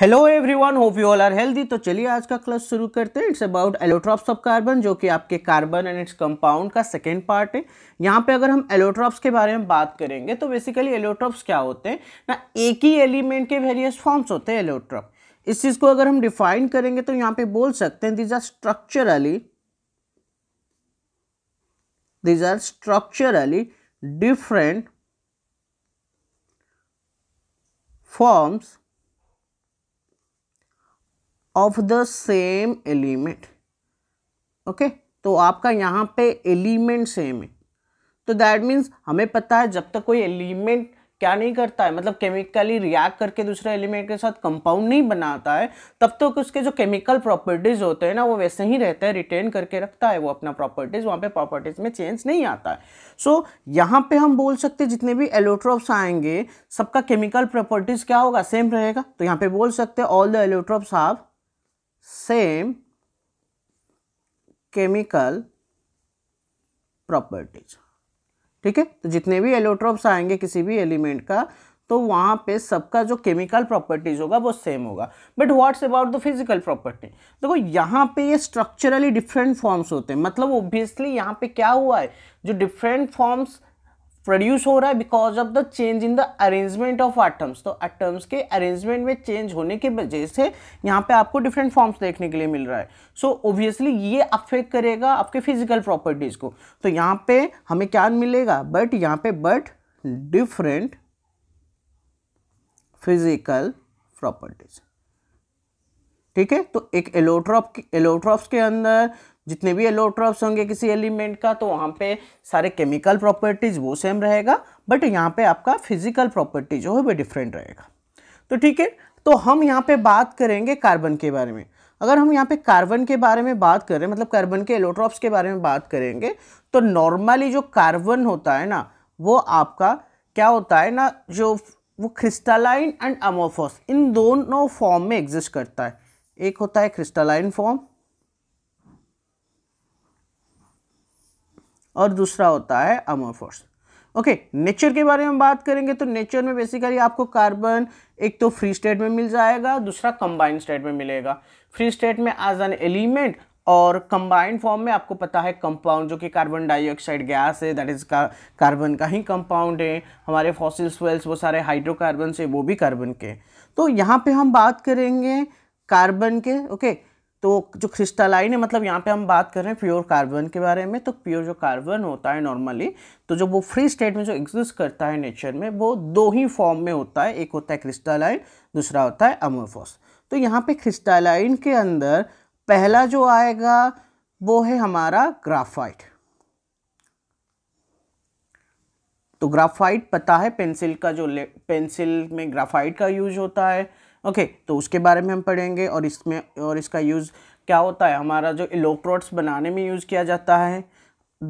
Hello everyone hope you all are healthy तो चलिए आज का क्लास शुरू करते हैं it's about allotropes of carbon जो कि आपके कार्बन एंड इट्स कंपाउंड का सेकेंड पार्ट है यहाँ पे अगर हम एलोट्रॉप्स के बारे में बात करेंगे तो बेसिकली एलोट्रॉप्स क्या होते हैं ना एक ही एलिमेंट के वेरियस फॉर्म्स होते हैं एलोट्रॉप इस चीज़ को अगर हम डिफाइन करेंगे तो यहाँ पे बोल सकते हैं these are structurally these are structurally different forms of the same element okay तो आपका यहाँ पे एलिमेंट सेम है तो दैट मीन्स हमें पता है जब तक कोई एलिमेंट क्या नहीं करता है मतलब केमिकली रिएक्ट करके दूसरे एलिमेंट के साथ कंपाउंड नहीं बनाता है तब तक तो उसके जो केमिकल प्रॉपर्टीज़ होते हैं ना वो वैसे ही रहते हैं रिटेन करके रखता है वो अपना प्रॉपर्टीज़ वहाँ पे प्रॉपर्टीज़ में चेंज नहीं आता है सो so, यहाँ पे हम बोल सकते जितने भी एलोट्रॉप्स आएंगे सबका केमिकल प्रॉपर्टीज़ क्या होगा सेम रहेगा तो यहाँ पे बोल सकते all the allotropes have same chemical properties ठीक है तो जितने भी एलोट्रोप्स आएंगे किसी भी एलिमेंट का तो वहाँ पे सबका जो केमिकल प्रॉपर्टीज होगा वो सेम होगा but what's about the physical property देखो यहाँ पे ये स्ट्रक्चरली डिफरेंट फॉर्म्स होते हैं मतलब ओब्वियसली यहाँ पे क्या हुआ है जो डिफरेंट फॉर्म्स प्रोड्यूस हो रहा है because of the change in the arrangement of atoms तो आटम्स के अरेंजमेंट में चेंज होने की वजह से यहाँ पे आपको डिफरेंट फॉर्म्स देखने के लिए मिल रहा है सो so, ओब्वियसली ये अफेक्ट करेगा आपके फिजिकल प्रॉपर्टीज़ को तो यहाँ पे हमें क्या मिलेगा बट यहाँ पे बट डिफरेंट फिजिकल प्रॉपर्टीज ठीक है तो एक एलोट्रॉप एलोट्रॉप्स के अंदर जितने भी एलोट्रॉप्स होंगे किसी एलिमेंट का तो वहाँ पे सारे केमिकल प्रॉपर्टीज़ वो सेम रहेगा बट यहाँ पे आपका फिजिकल प्रॉपर्टी जो है वो डिफरेंट रहेगा तो ठीक है तो हम यहाँ पे बात करेंगे कार्बन के बारे में अगर हम यहाँ पे कार्बन के बारे में बात करें मतलब कार्बन के एलोट्रॉप्स के बारे में बात करेंगे तो नॉर्मली जो कार्बन होता है ना वो आपका क्या होता है ना जो वो क्रिस्टालाइन एंड अमोफोस इन दोनों फॉर्म में एग्जिस्ट करता है एक होता है क्रिस्टालाइन फॉर्म और दूसरा होता है अमोफोर्स ओके okay, नेचर के बारे में बात करेंगे तो नेचर में बेसिकली आपको कार्बन एक तो फ्री स्टेट में मिल जाएगा दूसरा कंबाइंड स्टेट में मिलेगा फ्री स्टेट में एज एन एलिमेंट और कंबाइंड फॉर्म में आपको पता है कंपाउंड जो कि कार्बन डाइऑक्साइड गैस है दैट इज़ का कार्बन का ही कंपाउंड है हमारे फॉसिल फ्यूल्स वो सारे हाइड्रोकार्बन से वो भी कार्बन के तो यहाँ पे हम बात करेंगे कार्बन के ओके okay? तो जो क्रिस्टलाइन है मतलब यहाँ पे हम बात कर रहे हैं प्योर कार्बन के बारे में तो प्योर जो कार्बन होता है नॉर्मली तो जो वो फ्री स्टेट में जो एग्जिस्ट करता है नेचर में वो दो ही फॉर्म में होता है एक होता है क्रिस्टलाइन दूसरा होता है अमोफोस तो यहाँ पे क्रिस्टलाइन के अंदर पहला जो आएगा वो है हमारा ग्राफाइट तो ग्राफाइट पता है पेंसिल का जो पेंसिल में ग्राफाइट का यूज होता है ओके तो उसके बारे में हम पढ़ेंगे और इसमें और इसका यूज़ क्या होता है हमारा जो इलेक्ट्रोड्स बनाने में यूज़ किया जाता है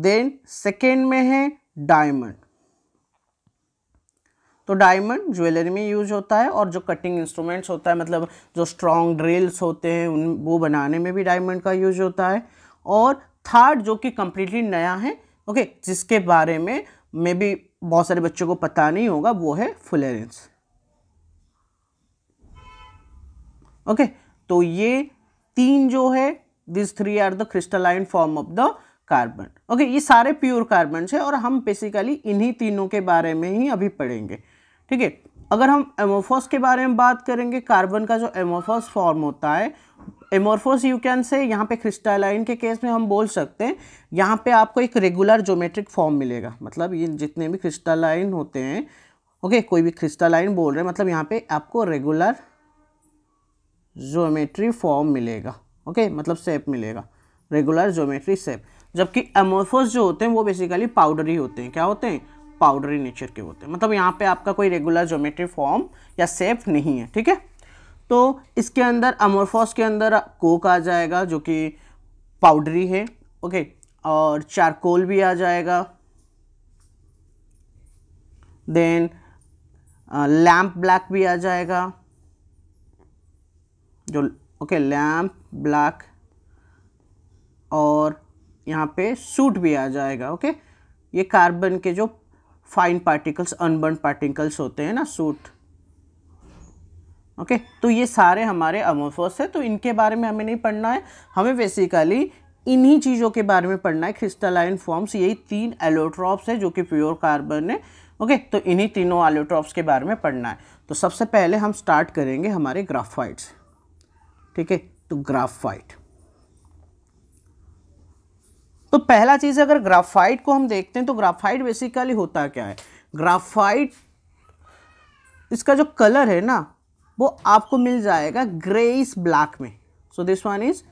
देन सेकेंड में है डायमंड तो डायमंड ज्वेलरी में यूज होता है और जो कटिंग इंस्ट्रूमेंट्स होता है मतलब जो स्ट्रॉन्ग ड्रिल्स होते हैं उन वो बनाने में भी डायमंड का यूज होता है और थर्ड जो कि कम्प्लीटली नया है ओके जिसके बारे में मे बी बहुत सारे बच्चों को पता नहीं होगा वो है फुलेरेंस ओके तो ये तीन जो है this three are the crystalline form of the carbon okay ये सारे प्योर कार्बन है और हम बेसिकली इन्हीं तीनों के बारे में ही अभी पढ़ेंगे ठीक है अगर हम एमोफोस के बारे में बात करेंगे कार्बन का जो एमोफोस फॉर्म होता है एमोरफोस यू कैन से यहाँ पे क्रिस्टालाइन के केस में हम बोल सकते हैं यहाँ पे आपको एक रेगुलर ज्योमेट्रिक फॉर्म मिलेगा मतलब ये जितने भी क्रिस्टालाइन होते हैं ओके कोई भी क्रिस्टालाइन बोल रहे हैं मतलब यहाँ पे आपको रेगुलर जोमेट्री फॉर्म मिलेगा ओके मतलब सेप मिलेगा रेगुलर जोमेट्री सेप जबकि एमोफोस जो होते हैं वो बेसिकली पाउडरी होते हैं क्या होते हैं पाउडरी नेचर के होते हैं मतलब यहाँ पे आपका कोई रेगुलर जोमेट्री फॉर्म या सेप नहीं है ठीक है तो इसके अंदर अमोरफॉस के अंदर कोक आ जाएगा जो कि पाउडरी है ओके और चारकोल भी आ जाएगा देन लैम्प ब्लैक भी आ जाएगा जो ओके लैम्प ब्लैक और यहाँ पे सूट भी आ जाएगा ओके ये कार्बन के जो फाइन पार्टिकल्स अनबर्न पार्टिकल्स होते हैं ना सूट ओके तो ये सारे हमारे अमोफोस है तो इनके बारे में हमें नहीं पढ़ना है हमें बेसिकली इन्हीं चीज़ों के बारे में पढ़ना है क्रिस्टलाइन फॉर्म्स यही तीन एलोट्रॉप्स है जो कि प्योर कार्बन है ओके तो इन्हीं तीनों एलोट्रॉप्स के बारे में पढ़ना है तो सबसे पहले हम स्टार्ट करेंगे हमारे ग्राफाइट्स ठीक है तो ग्राफाइट तो पहला चीज अगर ग्राफाइट को हम देखते हैं तो ग्राफाइट बेसिकली होता क्या है ग्राफाइट इसका जो कलर है ना वो आपको मिल जाएगा ग्रेइस ब्लैक में so this one is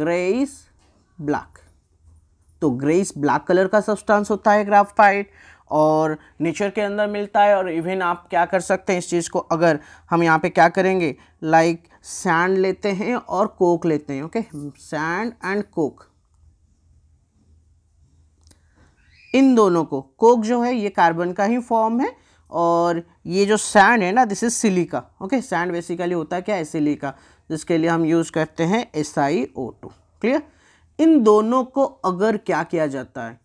greyish black तो ग्रेइस ब्लैक कलर का सब्सटेंस होता है ग्राफाइट और नेचर के अंदर मिलता है और इवन आप क्या कर सकते हैं इस चीज़ को अगर हम यहाँ पे क्या करेंगे लाइक like, सैंड लेते हैं और कोक लेते हैं ओके सैंड एंड कोक इन दोनों को कोक जो है ये कार्बन का ही फॉर्म है और ये जो सैंड है ना this is silica okay sand basically होता है क्या है सिलिका जिसके लिए हम यूज़ करते हैं एस ओ टू क्लियर इन दोनों को अगर क्या किया जाता है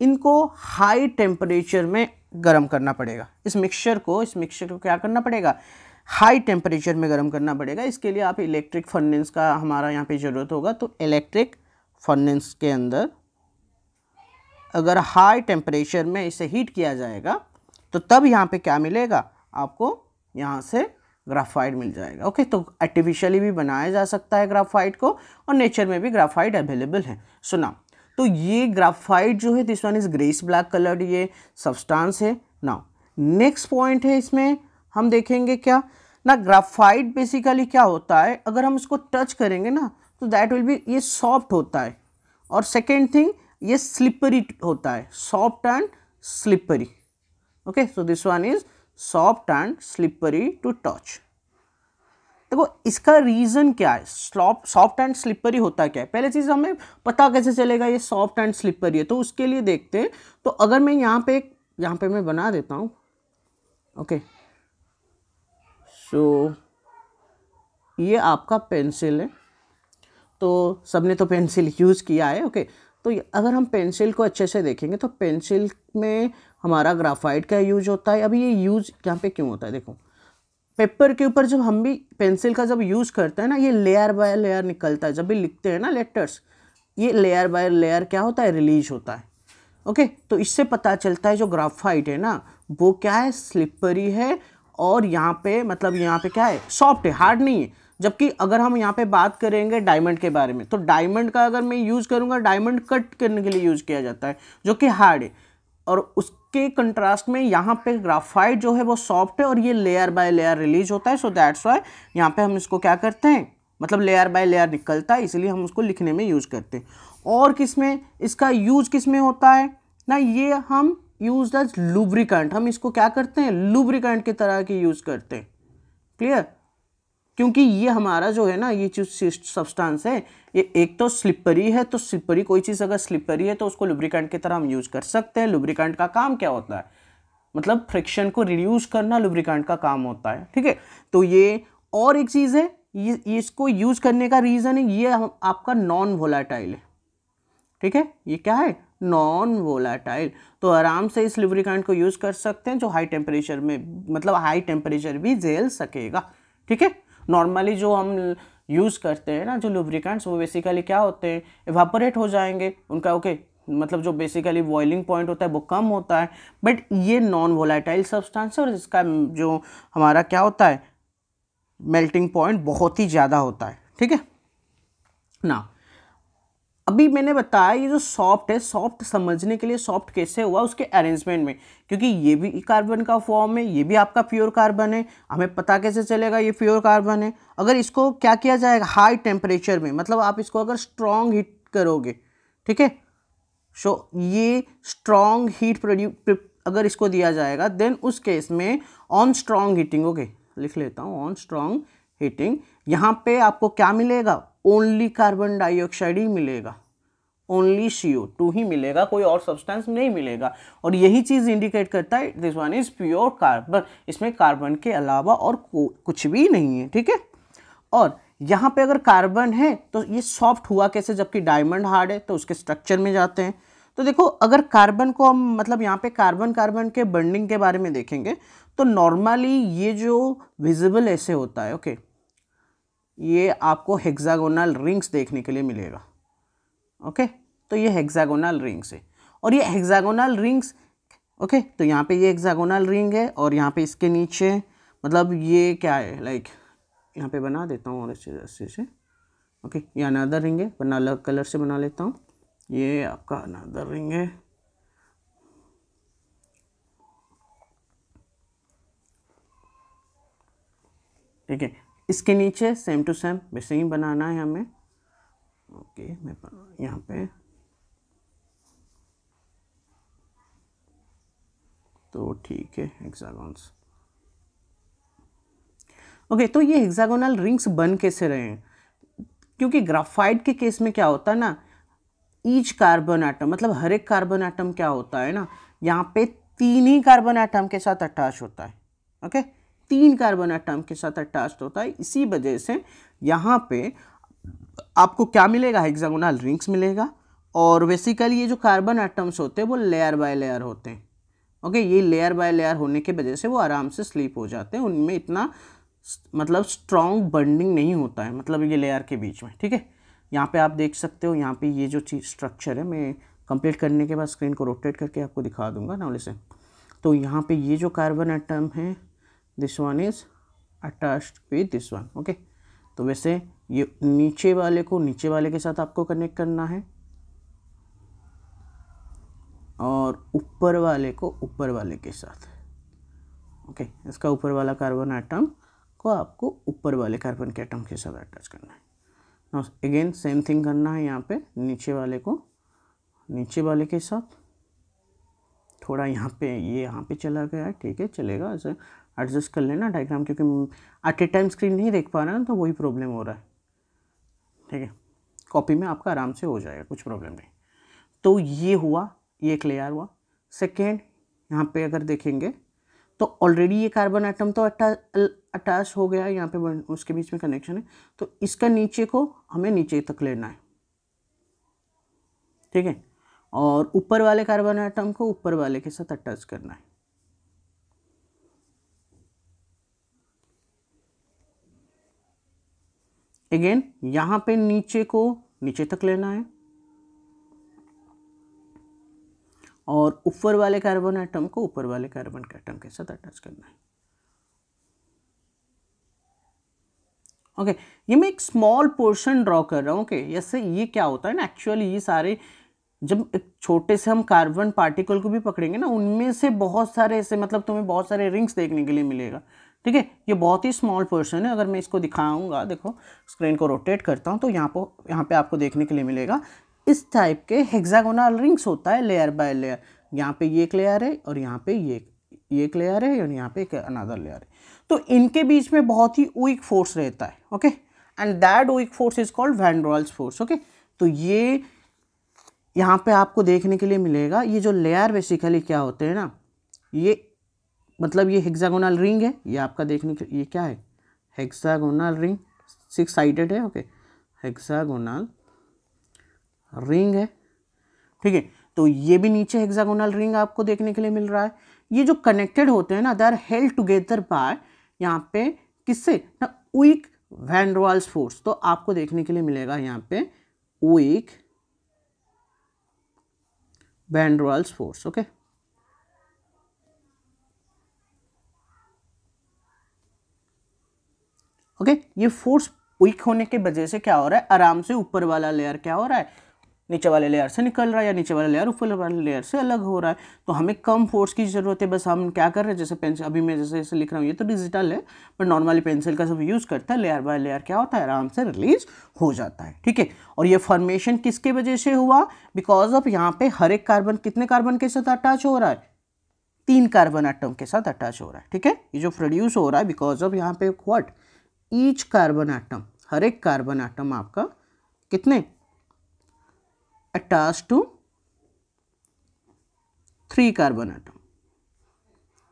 इनको हाई टेम्परेचर में गर्म करना पड़ेगा इस मिक्सचर को इस मिक्सचर को क्या करना पड़ेगा हाई टेम्परेचर में गर्म करना पड़ेगा इसके लिए आप इलेक्ट्रिक फर्नेंस का हमारा यहाँ पे ज़रूरत होगा तो इलेक्ट्रिक फर्नेंस के अंदर अगर हाई टेम्परेचर में इसे हीट किया जाएगा तो तब यहाँ पे क्या मिलेगा आपको यहाँ से ग्राफाइट मिल जाएगा ओके तो आर्टिफिशियली भी बनाया जा सकता है ग्राफाइट को और नेचर में भी ग्राफाइट अवेलेबल है सुना so तो ये ग्राफाइट जो है this one is grey black colour ये सब्सटांस है ना नेक्स्ट पॉइंट है इसमें हम देखेंगे क्या ना ग्राफाइट बेसिकली क्या होता है अगर हम इसको टच करेंगे ना तो दैट विल बी ये सॉफ्ट होता है और सेकेंड थिंग ये स्लिपरी होता है soft and slippery okay so this one is soft and slippery to touch देखो इसका रीज़न क्या है सॉफ्ट एंड स्लिपरी होता क्या है पहले चीज़ हमें पता कैसे चलेगा ये सॉफ्ट एंड स्लिपरी है तो उसके लिए देखते हैं तो अगर मैं यहाँ पे यहाँ पे मैं बना देता हूँ ओके सो ये आपका पेंसिल है तो सबने तो पेंसिल यूज़ किया है ओके तो अगर हम पेंसिल को अच्छे से देखेंगे तो पेंसिल में हमारा ग्राफाइट का यूज होता है अभी ये यूज यहाँ पे क्यों होता है देखो पेपर के ऊपर जब हम भी पेंसिल का जब यूज़ करते हैं ना ये लेयर बाय लेयर निकलता है जब भी लिखते हैं ना लेटर्स ये लेयर बाय लेयर क्या होता है रिलीज होता है ओके तो इससे पता चलता है जो ग्राफाइट है ना वो क्या है स्लिपरी है और यहाँ पे मतलब यहाँ पे क्या है सॉफ्ट है हार्ड नहीं है जबकि अगर हम यहाँ पे बात करेंगे डायमंड के बारे में तो डायमंड का अगर मैं यूज़ करूँगा डायमंड कट करने के लिए यूज़ किया जाता है जो कि हार्ड है और उसके कंट्रास्ट में यहाँ पे ग्राफाइट जो है वो सॉफ्ट है और ये लेयर बाय लेयर रिलीज होता है सो दैट्स वाई यहाँ पे हम इसको क्या करते हैं मतलब लेयर बाय लेयर निकलता है इसलिए हम उसको लिखने में यूज़ करते हैं और किस में इसका यूज किस में होता है ना ये हम यूज एज लुब्रिकेंट हम इसको क्या करते हैं लुब्रिकेंट की तरह के यूज़ करते हैं क्लियर क्योंकि ये हमारा जो है ना ये जो सब्सटेंस है ये एक तो स्लिपरी है तो स्लिपरी कोई चीज़ अगर स्लिपरी है तो उसको लुब्रिकेंट की तरह हम यूज़ कर सकते हैं लुब्रिकेंट का काम क्या होता है मतलब फ्रिक्शन को रिड्यूस करना लुब्रिकेंट का काम होता है ठीक है तो ये और एक चीज़ है ये, इसको यूज़ करने का रीज़न है ये आपका नॉन वोलाटाइल है ठीक है ये क्या है नॉन वोलाटाइल तो आराम से इस लुब्रिकेंट को यूज़ कर सकते हैं जो हाई टेम्परेचर में मतलब हाई टेम्परेचर भी झेल सकेगा ठीक है नॉर्मली जो हम यूज़ करते हैं ना जो लुब्रिकेंट्स वो बेसिकली क्या होते हैं इवापोरेट हो जाएंगे उनका ओके okay, मतलब जो बेसिकली बॉइलिंग पॉइंट होता है वो कम होता है बट ये नॉन वोलाटाइल सब्सटेंस है और इसका जो हमारा क्या होता है मेल्टिंग पॉइंट बहुत ही ज़्यादा होता है ठीक है ना अभी मैंने बताया ये जो सॉफ्ट है सॉफ्ट समझने के लिए सॉफ्ट कैसे हुआ उसके अरेंजमेंट में क्योंकि ये भी कार्बन का फॉर्म है ये भी आपका प्योर कार्बन है हमें पता कैसे चलेगा ये प्योर कार्बन है अगर इसको क्या किया जाएगा हाई टेम्परेचर में मतलब आप इसको अगर स्ट्रॉन्ग हीट करोगे ठीक है सो ये स्ट्रॉन्ग हीट प्रोड्यू अगर इसको दिया जाएगा देन उस केस में ऑन स्ट्रॉन्ग हीटिंग ओके लिख लेता हूँ ऑन स्ट्रॉन्ग हीटिंग यहाँ पे आपको क्या मिलेगा ओनली कार्बन डाइऑक्साइड ही मिलेगा ओनली सी ओ टू ही मिलेगा कोई और सब्सटेंस नहीं मिलेगा और यही चीज़ इंडिकेट करता है this one is pure carbon इसमें कार्बन के अलावा और कुछ भी नहीं है ठीक है और यहाँ पे अगर कार्बन है तो ये सॉफ्ट हुआ कैसे जबकि डायमंड हार्ड है तो उसके स्ट्रक्चर में जाते हैं तो देखो अगर कार्बन को हम मतलब यहाँ पे कार्बन कार्बन के बर्निंग के बारे में देखेंगे तो नॉर्मली ये जो विजिबल ऐसे होता है ओके okay? ये आपको हेक्सागोनल रिंग्स देखने के लिए मिलेगा ओके तो ये हेक्सागोनल रिंग्स है और ये हेक्सागोनल रिंग्स ओके तो यहाँ पे ये हेक्सागोनल रिंग है और यहाँ पे इसके नीचे मतलब ये क्या है लाइक यहाँ पे बना देता हूँ और अच्छे अच्छे से ओके ये अनादर रिंग है वरना अलग कलर से बना लेता हूँ ये आपका अनादर रिंग है ठीक है इसके नीचे सेम टू सेम वैसे ही बनाना है हमें ओके मैं यहाँ पे तो ठीक है हेक्सागॉन्स ओके तो ये हेक्सागोनल रिंग्स बन कैसे रहे हैं क्योंकि ग्राफाइट के केस में क्या होता है ना ईच कार्बन आइटम मतलब हर एक कार्बन आइटम क्या होता है ना यहाँ पे तीन ही कार्बन आइटम के साथ अटैच होता है ओके okay? तीन कार्बन एटम के साथ अटैच होता है इसी वजह से यहाँ पे आपको क्या मिलेगा हेक्सागोनल रिंग्स मिलेगा और बेसिकली ये जो कार्बन एटम्स होते हैं वो लेयर बाय लेयर होते हैं ओके ये लेयर बाय लेयर होने की वजह से वो आराम से स्लीप हो जाते हैं उनमें इतना मतलब स्ट्रॉन्ग बंडिंग नहीं होता है मतलब ये लेयर के बीच में ठीक है यहाँ पे आप देख सकते हो यहाँ पे ये जो चीज स्ट्रक्चर है मैं कंप्लीट करने के बाद स्क्रीन को रोटेट करके आपको दिखा दूंगा ना से तो यहाँ पे ये जो कार्बन एटम है this one is attached with this one okay तो वैसे ये नीचे वाले को नीचे वाले के साथ आपको कनेक्ट करना है और ऊपर वाले को ऊपर वाले के साथ ओके okay, इसका ऊपर वाला कार्बन आइटम को आपको ऊपर वाले कार्बन के आइटम के साथ अटैच करना है नाउ अगेन सेम थिंग करना है यहाँ पे नीचे वाले को नीचे वाले के साथ थोड़ा यहाँ पे ये यहाँ पे चला गया है ठीक है चलेगा ऐसे एडजस्ट कर लेना डायग्राम क्योंकि एट ए टाइम स्क्रीन नहीं देख पा रहे हैं तो वही प्रॉब्लम हो रहा है ठीक है कॉपी में आपका आराम से हो जाएगा कुछ प्रॉब्लम नहीं तो ये हुआ ये एक लेयर हुआ सेकेंड यहाँ पे अगर देखेंगे तो ऑलरेडी ये कार्बन आइटम तो अटैच हो गया है यहाँ पे उसके बीच में कनेक्शन है तो इसका नीचे को हमें नीचे तक लेना है ठीक है और ऊपर वाले कार्बन आइटम को ऊपर वाले के साथ अटैच करना है अगेन यहां पे नीचे को नीचे तक लेना है और ऊपर वाले कार्बन एटम को ऊपर वाले कार्बन के एटम के साथ अटैच करना है ओके okay, ये मैं एक स्मॉल पोर्शन ड्रॉ कर रहा हूँ ओके okay, जैसे ये क्या होता है ना एक्चुअली ये सारे जब एक छोटे से हम कार्बन पार्टिकल को भी पकड़ेंगे ना उनमें से बहुत सारे ऐसे मतलब तुम्हें बहुत सारे रिंग्स देखने के लिए मिलेगा ठीक है ये बहुत ही स्मॉल पोर्शन है अगर मैं इसको दिखाऊंगा देखो स्क्रीन को रोटेट करता हूँ तो यहाँ पर यहाँ पर आपको देखने के लिए मिलेगा इस टाइप के हेक्सागोनल रिंग्स होता है लेयर बाय लेयर यहाँ पे ये एक लेयर है और यहाँ पे ये ये एक लेयर है और यहाँ पे एक अनदर लेयर है तो इनके बीच में बहुत ही वीक फोर्स रहता है okay and that weak force is called van der Waals force okay तो ये यहाँ पे आपको देखने के लिए मिलेगा ये जो लेयर बेसिकली क्या होते हैं ना ये मतलब ये हेक्सागोनल रिंग है ये आपका देखने के ये क्या है हेक्सागोनल रिंग सिक्स साइडेड है ओके हेक्सागोनल रिंग है ठीक है तो ये भी नीचे हेक्सागोनल रिंग आपको देखने के लिए मिल रहा है ये जो कनेक्टेड होते हैं ना they are held together by यहाँ पे किससे ना वीक वैनरॉल्स फोर्स तो आपको देखने के लिए मिलेगा यहाँ पे weak van der Waals force okay okay ये फोर्स वीक होने के वजह से क्या हो रहा है आराम से ऊपर वाला लेयर क्या हो रहा है नीचे वाले लेयर से निकल रहा है या नीचे वाला लेयर ऊपर वाले लेयर से अलग हो रहा है तो हमें कम फोर्स की ज़रूरत है बस हम क्या कर रहे हैं जैसे पेंसिल अभी मैं जैसे जैसे लिख रहा हूँ ये तो डिजिटल है पर नॉर्मली पेंसिल का सब यूज़ करता है लेयर बाय लेयर क्या होता है आराम से रिलीज हो जाता है ठीक है और ये फॉर्मेशन किसके वजह से हुआ बिकॉज ऑफ यहाँ पे हर एक कार्बन कितने कार्बन के साथ अटैच हो रहा है तीन कार्बन आइटम के साथ अटैच हो रहा है ठीक है ये जो प्रोड्यूस हो रहा है बिकॉज ऑफ यहाँ पे व्हाट ईच कार्बन आटम हर एक कार्बन आटम आपका कितने attach to three carbon atom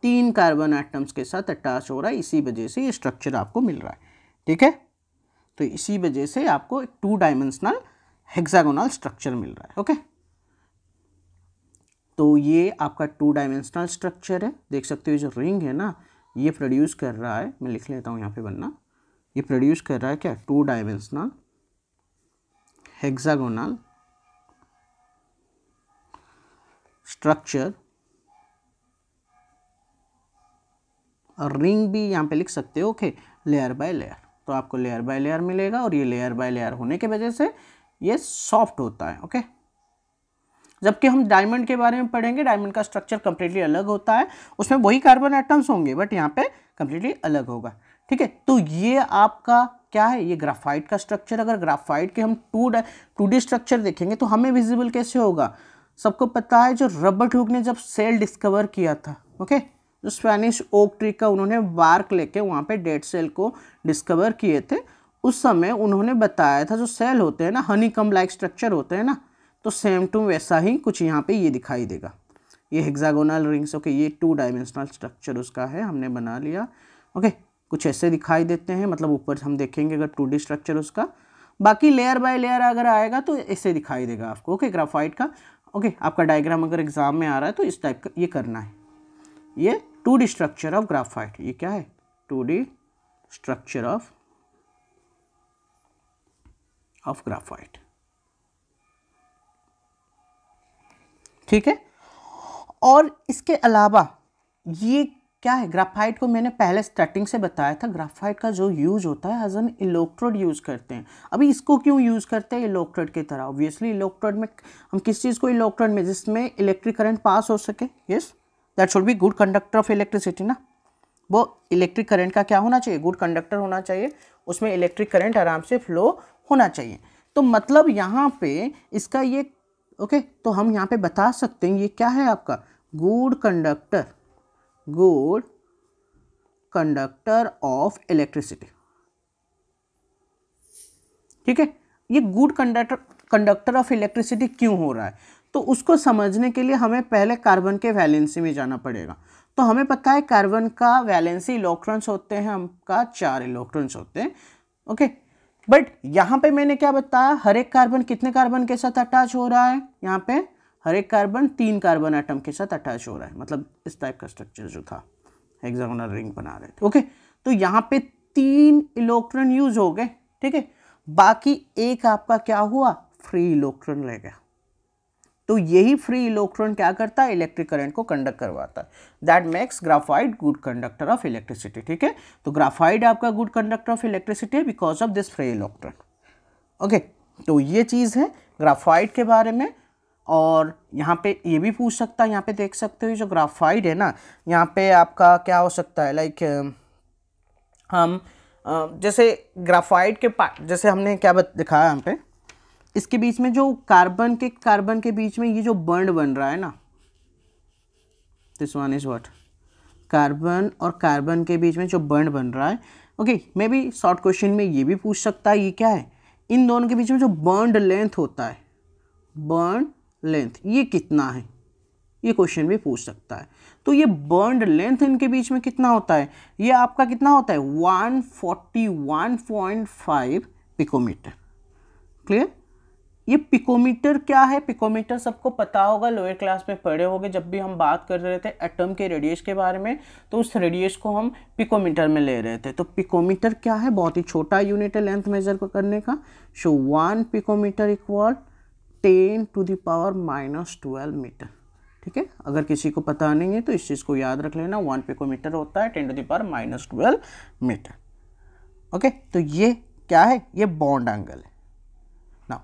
तीन कार्बन आइटम्स के साथ अटैच हो रहा है इसी वजह से ये स्ट्रक्चर आपको मिल रहा है ठीक है तो इसी वजह से आपको एक टू डायमेंशनल हेक्सागोनल स्ट्रक्चर मिल रहा है ओके तो ये आपका टू डायमेंशनल स्ट्रक्चर है देख सकते हो जो रिंग है ना ये प्रोड्यूस कर रहा है मैं लिख लेता हूँ यहाँ पे बनना ये प्रोड्यूस कर रहा है क्या टू डायमेंशनल हेक्सागोनल स्ट्रक्चर और रिंग भी यहाँ पे लिख सकते हो ओके लेयर बाय लेयर तो आपको लेयर बाय लेयर मिलेगा और ये लेयर बाय लेयर होने की वजह से ये सॉफ्ट होता है ओके जबकि हम डायमंड के बारे में पढ़ेंगे डायमंड का स्ट्रक्चर कम्प्लीटली अलग होता है उसमें वही कार्बन एटम्स होंगे बट यहाँ पे कम्प्लीटली अलग होगा ठीक है तो ये आपका क्या है ये ग्राफाइट का स्ट्रक्चर अगर ग्राफाइट के हम टू टू डी स्ट्रक्चर देखेंगे तो हमें विजिबल कैसे होगा सबको पता है जो रबर्ट हुक ने जब सेल डिस्कवर किया था ओके जो स्पेनिश ओक ट्री का उन्होंने बार्क लेके वहाँ पे डेड सेल को डिस्कवर किए थे उस समय उन्होंने बताया था जो सेल होते हैं ना हनी कम लाइक स्ट्रक्चर होते हैं ना तो सेम टू वैसा ही कुछ यहाँ पे ये दिखाई देगा ये हेक्सागोनल रिंग्स ओके ये टू डायमेंशनल स्ट्रक्चर उसका है हमने बना लिया ओके कुछ ऐसे दिखाई देते हैं मतलब ऊपर हम देखेंगे अगर टू डी स्ट्रक्चर उसका बाकी लेयर बाय लेयर अगर आएगा तो ऐसे दिखाई देगा आपको ओके ग्राफाइट का ओके आपका डायग्राम अगर एग्जाम में आ रहा है तो इस टाइप का ये करना है ये two D structure of graphite ये क्या है two D structure of of graphite ठीक है और इसके अलावा ये क्या है ग्राफाइट को मैंने पहले स्टार्टिंग से बताया था ग्राफाइट का जो यूज़ होता है एज एन इलेक्ट्रोड यूज़ करते हैं अभी इसको क्यों यूज़ करते हैं इलेक्ट्रोड की तरह ऑब्वियसली इलेक्ट्रोड में हम किस चीज़ को इलेक्ट्रोड में जिसमें इलेक्ट्रिक करंट पास हो सके yes that should be good conductor of electricity ना वो इलेक्ट्रिक करंट का क्या होना चाहिए गुड कंडक्टर होना चाहिए उसमें इलेक्ट्रिक करंट आराम से फ्लो होना चाहिए तो मतलब यहाँ पे इसका ये ओके okay, तो हम यहाँ पे बता सकते हैं ये क्या है आपका good conductor good conductor of electricity ठीक है ये good conductor conductor of electricity क्यों हो रहा है तो उसको समझने के लिए हमें पहले कार्बन के वैलेंसी में जाना पड़ेगा तो हमें पता है कार्बन का वैलेंसी इलेक्ट्रॉन्स होते हैं हमका चार इलेक्ट्रॉन्स होते हैं ओके बट यहाँ पे मैंने क्या बताया हर एक कार्बन कितने कार्बन के साथ अटैच हो रहा है यहाँ पे हर एक कार्बन तीन कार्बन आइटम के साथ अटैच हो रहा है मतलब इस टाइप का स्ट्रक्चर जो था हेक्सागोनल रिंग बना रहे थे ओके तो यहाँ पे तीन इलेक्ट्रॉन यूज हो गए ठीक है बाकी एक आपका क्या हुआ फ्री इलेक्ट्रॉन रह गया तो यही फ्री इलेक्ट्रॉन क्या करता है इलेक्ट्रिक करंट को कंडक्ट करवाता है that makes graphite good conductor of electricity ठीक है तो ग्राफाइड आपका गुड कंडक्टर ऑफ इलेक्ट्रिसिटी है because of this free electron okay तो ये चीज़ है ग्राफाइड के बारे में और यहाँ पे ये भी पूछ सकता है यहाँ पे देख सकते हो जो ग्राफाइड है ना यहाँ पे आपका क्या हो सकता है लाइक हम जैसे ग्राफाइड के पार्ट जैसे हमने क्या दिखाया यहाँ पे इसके बीच में जो कार्बन के कार्बन के बीच में ये जो बंड बन रहा है ना this one is what carbon और कार्बन के बीच में जो बंड बन रहा है okay maybe short question में ये भी पूछ सकता है ये क्या है इन दोनों के बीच में जो बंड लेंथ होता है बंड लेंथ ये कितना है ये क्वेश्चन भी पूछ सकता है तो ये बर्नड लेंथ इनके बीच में कितना होता है ये आपका कितना होता है 141.5 पिकोमीटर क्लियर ये पिकोमीटर क्या है पिकोमीटर सबको पता होगा लोअर क्लास में पढ़े होंगे जब भी हम बात कर रहे थे एटम के रेडियस के बारे में तो उस रेडियस को हम पिकोमीटर में ले रहे थे तो पिकोमीटर क्या है बहुत ही छोटा यूनिट है लेंथ मेजर करने का so one picometer equal ten to the power minus twelve metre ठीक है अगर किसी को पता नहीं है तो इस चीज़ को याद रख लेना वन मीटर होता है ten to the power minus twelve metre okay तो ये क्या है ये बॉन्ड एंगल है ना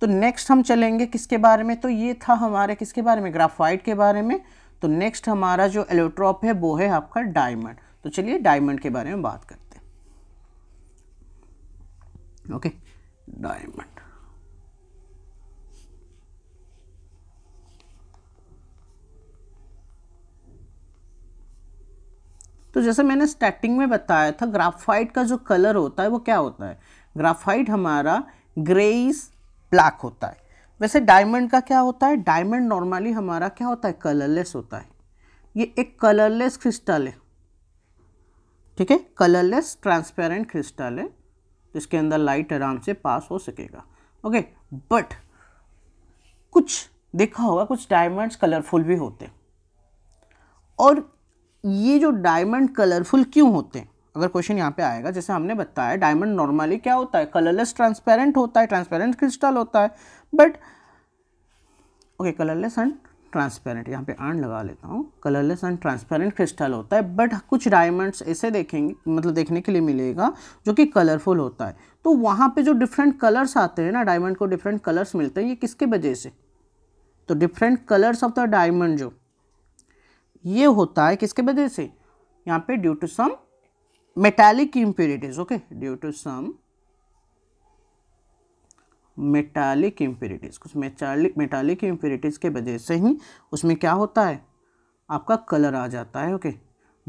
तो नेक्स्ट हम चलेंगे किसके बारे में तो ये था हमारे किसके बारे में ग्राफाइट के बारे में तो नेक्स्ट हमारा जो एलोट्रॉप है वो है आपका डायमंड तो चलिए डायमंड के बारे में बात करते हैं ओके डायमंड तो जैसे मैंने स्टार्टिंग में बताया था ग्राफाइट का जो कलर होता है वो क्या होता है ग्राफाइट हमारा ग्रेइस ब्लैक होता है वैसे डायमंड का क्या होता है डायमंड नॉर्मली हमारा क्या होता है कलरलेस होता है ये एक कलरलेस क्रिस्टल है ठीक है कलरलेस ट्रांसपेरेंट क्रिस्टल है जिसके अंदर लाइट आराम से पास हो सकेगा ओके बट कुछ देखा होगा कुछ डायमंड्स कलरफुल भी होते हैं और ये जो डायमंड कलरफुल क्यों होते हैं अगर क्वेश्चन यहाँ पे आएगा जैसे हमने बताया डायमंड नॉर्मली क्या होता है कलरलेस ट्रांसपेरेंट होता है ट्रांसपेरेंट क्रिस्टल होता है but okay colourless and transparent यहाँ पे आंड लगा लेता हूँ कलरलेस एंड ट्रांसपेरेंट क्रिस्टल होता है बट कुछ डायमंड्स ऐसे देखेंगे मतलब देखने के लिए मिलेगा जो कि कलरफुल होता है तो वहाँ पे जो डिफरेंट कलर्स आते हैं ना डायमंड को डिफरेंट कलर्स मिलते हैं ये किसके वजह से तो different colours of the diamond जो ये होता है किसके वजह से यहाँ पे due to some metallic impurities okay due to some metallic impurities कुछ मेटालिक मेटालिक इम्प्योरिटीज के वजह से ही उसमें क्या होता है आपका कलर आ जाता है ओके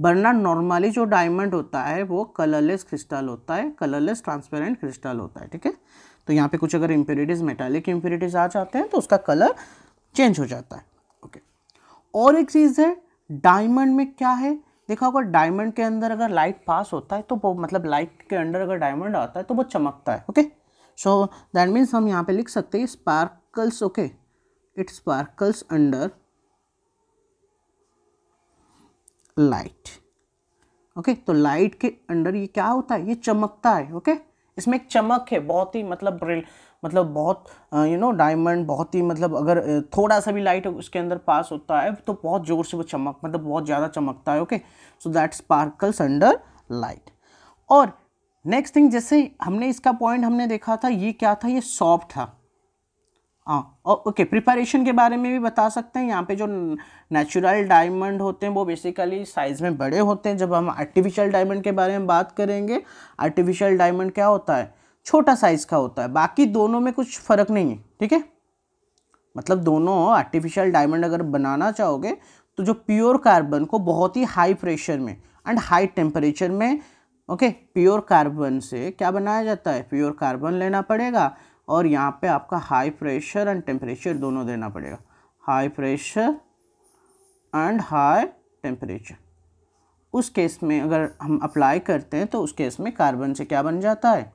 वरना नॉर्मली जो डायमंड होता है वो कलरलेस क्रिस्टल होता है कलरलेस ट्रांसपेरेंट क्रिस्टल होता है ठीक है तो यहाँ पे कुछ अगर इम्प्योरिटीज मेटालिक इम्प्योरिटीज आ जाते हैं तो उसका कलर चेंज हो जाता है ओके okay. और एक चीज़ है डायमंड में क्या है देखा होगा डायमंड के अंदर अगर लाइट पास होता है तो वो मतलब लाइट के अंदर अगर डायमंड आता है तो वो चमकता है ओके सो दैट मीन्स हम यहाँ पे लिख सकते हैं sparkles okay it sparkles under light okay तो लाइट के अंडर ये क्या होता है ये चमकता है ओके okay? इसमें एक चमक है बहुत ही मतलब मतलब बहुत यू नो डायमंड बहुत ही मतलब अगर थोड़ा सा भी लाइट उसके अंदर पास होता है तो बहुत ज़ोर से वो चमक मतलब बहुत ज़्यादा चमकता है okay so that sparkles under light और नेक्स्ट थिंग जैसे हमने इसका पॉइंट हमने देखा था ये क्या था ये सॉफ्ट था हाँ ओके प्रिपरेशन के बारे में भी बता सकते हैं यहाँ पे जो नेचुरल डायमंड होते हैं वो बेसिकली साइज़ में बड़े होते हैं जब हम आर्टिफिशियल डायमंड के बारे में बात करेंगे आर्टिफिशियल डायमंड क्या होता है छोटा साइज का होता है बाकी दोनों में कुछ फ़र्क नहीं है ठीक है मतलब दोनों आर्टिफिशियल डायमंड अगर बनाना चाहोगे तो जो प्योर कार्बन को बहुत ही हाई प्रेशर में एंड हाई टेम्परेचर में ओके प्योर कार्बन से क्या बनाया जाता है प्योर कार्बन लेना पड़ेगा और यहाँ पे आपका हाई प्रेशर एंड टेम्परेचर दोनों देना पड़ेगा high pressure and high temperature उस केस में अगर हम अप्लाई करते हैं तो उस केस में कार्बन से क्या बन जाता है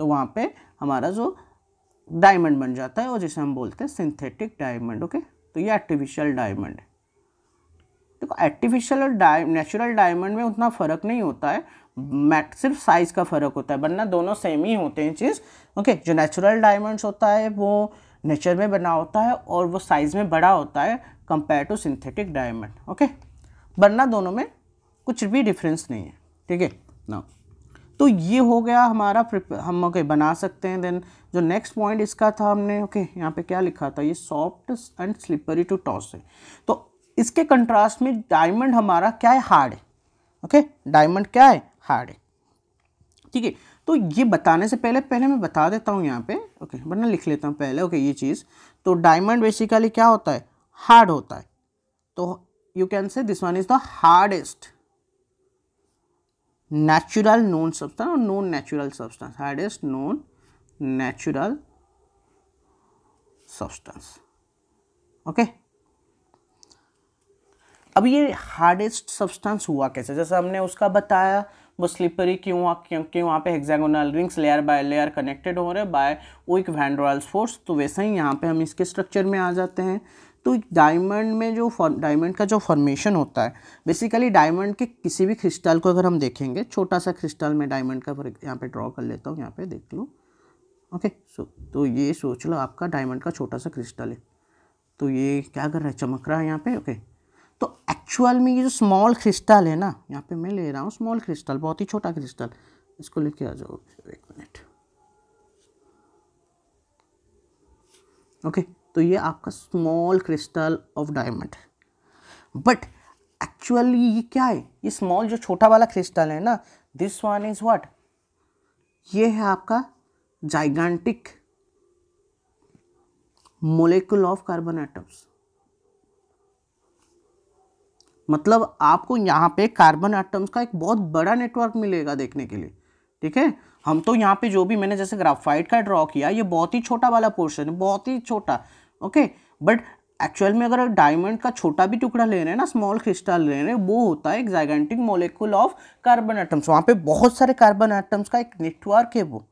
तो वहाँ पे हमारा जो डायमंड बन जाता है और जिसे हम बोलते हैं सिंथेटिक डायमंड ओके तो ये आर्टिफिशियल डायमंड देखो आर्टिफिशियल और डाय नेचुरल डायमंड में उतना फ़र्क नहीं होता है मैट सिर्फ साइज़ का फ़र्क होता है वरना दोनों सेम ही होते हैं चीज़ ओके जो नेचुरल डायमंड्स होता है वो नेचर में बना होता है और वो साइज़ में बड़ा होता है compare to synthetic diamond okay वरना दोनों में कुछ भी डिफरेंस नहीं है ठीक है ना तो ये हो गया हमारा हम ओके okay, बना सकते हैं देन जो नेक्स्ट पॉइंट इसका था हमने ओके okay, यहाँ पे क्या लिखा था ये soft and slippery to touch है तो इसके कंट्रास्ट में डायमंड हमारा क्या है हार्ड है ओके डायमंड क्या है हार्ड है ठीक है तो ये बताने से पहले पहले मैं बता देता हूँ यहाँ पे ओके वरना लिख लेता हूँ पहले ओके ये चीज़ तो डायमंड बेसिकली क्या होता है हार्ड होता है तो you can say this one is the hardest natural known substance or known natural substance hardest known natural substance okay अब ये हार्डेस्ट सब्सटेंस हुआ कैसे जैसे हमने उसका बताया वो स्लिपरी क्यों हुआ क्योंकि वहाँ पे hexagonal rings layer by layer connected हो रहे बाय ओइक वैंड्रॉल्स फोर्स तो वैसे ही यहाँ पे हम इसके स्ट्रक्चर में आ जाते हैं तो डायमंड में जो डायमंड का जो फॉर्मेशन होता है बेसिकली डायमंड के किसी भी क्रिस्टल को अगर हम देखेंगे छोटा सा क्रिस्टल में डायमंड का यहाँ पे ड्रॉ कर लेता हूँ यहाँ पे देख लो ओके सो तो ये सोच लो आपका डायमंड का छोटा सा क्रिस्टल है तो ये क्या कर रहा है चमक रहा है यहाँ पे ओके तो एक्चुअल में ये जो स्मॉल क्रिस्टल है ना यहाँ पे मैं ले रहा हूँ स्मॉल क्रिस्टल बहुत ही छोटा क्रिस्टल इसको लेके आ जाओ एक मिनट ओके okay. तो ये आपका small crystal of diamond but actually ये क्या है ये स्मॉल जो छोटा वाला क्रिस्टल है ना दिस वन इज व्हाट ये है आपका gigantic molecule of carbon atoms मतलब आपको यहां पे कार्बन एटम्स का एक बहुत बड़ा नेटवर्क मिलेगा देखने के लिए ठीक है हम तो यहाँ पे जो भी मैंने जैसे ग्राफाइट का ड्रॉ किया ये बहुत ही छोटा वाला पोर्शन है बहुत ही छोटा ओके बट एक्चुअल में अगर डायमंड का छोटा भी टुकड़ा ले रहे हैं ना स्मॉल क्रिस्टल ले रहे हैं वो होता है एक gigantic molecule of carbon atoms वहाँ पे बहुत सारे कार्बन आइटम्स का एक नेटवर्क है वो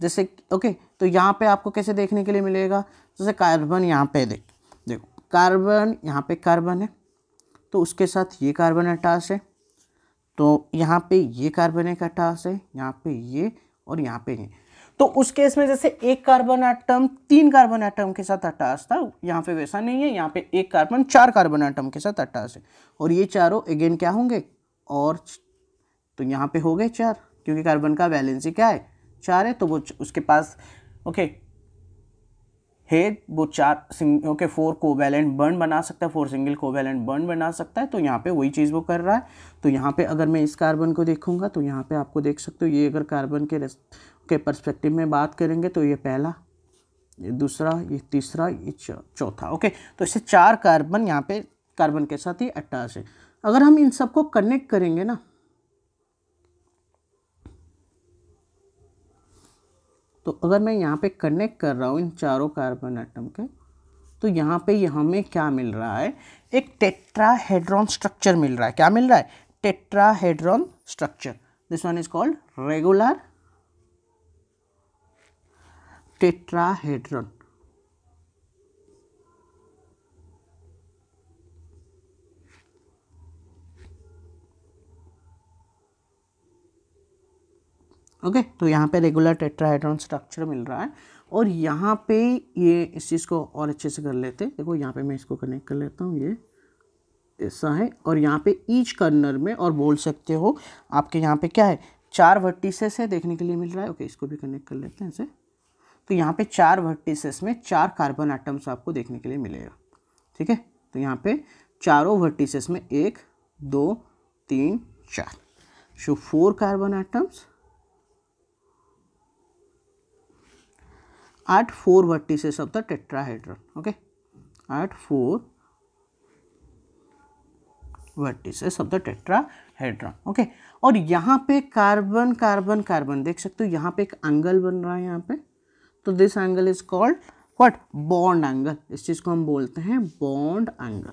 जैसे ओके तो यहाँ पे आपको कैसे देखने के लिए मिलेगा जैसे कार्बन यहाँ पे देख देखो कार्बन यहाँ पे कार्बन है तो उसके साथ ये कार्बन अटैच है तो यहाँ पे ये कार्बन एक अटास है यहाँ पे ये और यहाँ पे ये तो उस केस में जैसे एक कार्बन आइटम तीन कार्बन आइटम के साथ अट्ठास था यहाँ पे वैसा नहीं है यहाँ पे एक कार्बन चार कार्बन आइटम के साथ अटास है और ये चारों अगेन क्या होंगे और तो यहाँ पे हो गए चार क्योंकि कार्बन का वैलेंसी क्या है चार है तो वो उसके पास ओके है वो चार ओके फोर कोवैलेंट बर्न बना सकता है फोर सिंगल कोवैलेंट बर्न बना सकता है तो यहाँ पे वही चीज़ वो कर रहा है तो यहाँ पे अगर मैं इस कार्बन को देखूँगा तो यहाँ पे आपको देख सकते हो ये अगर कार्बन के रस के परस्पेक्टिव में बात करेंगे तो ये पहला ये दूसरा ये तीसरा ये चौथा ओके तो इससे चार कार्बन यहाँ पर कार्बन के साथ ही अट्ठास है अगर हम इन सबको कनेक्ट करेंगे ना तो अगर मैं यहाँ पे कनेक्ट कर रहा हूँ इन चारों कार्बन आइटम के तो यहाँ पे हमें क्या मिल रहा है एक टेट्राहेड्रॉन स्ट्रक्चर मिल रहा है क्या मिल रहा है tetrahedron structure this one is called regular tetrahedron okay तो यहाँ पे रेगुलर टेट्राइड्रॉन स्ट्रक्चर मिल रहा है और यहाँ पे ये इस चीज़ को और अच्छे से कर लेते हैं देखो यहाँ पे मैं इसको कनेक्ट कर लेता हूँ ये ऐसा है और यहाँ पे ईच कर्नर में और बोल सकते हो आपके यहाँ पे क्या है चार वर्टिसेस है देखने के लिए मिल रहा है ओके इसको भी कनेक्ट कर लेते हैं ऐसे तो यहाँ पे चार वर्टिसेस में चार कार्बन आइटम्स आपको देखने के लिए मिलेगा ठीक है तो यहाँ पे चारों वर्टिसेस में एक दो तीन चार so four carbon atoms at four vertices of the tetrahedron okay at four vertices of the tetrahedron okay और यहाँ पे कार्बन कार्बन कार्बन देख सकते हो यहाँ पे एक एंगल बन रहा है यहाँ पे तो this angle is called what bond angle इस चीज को हम बोलते हैं बॉन्ड एंगल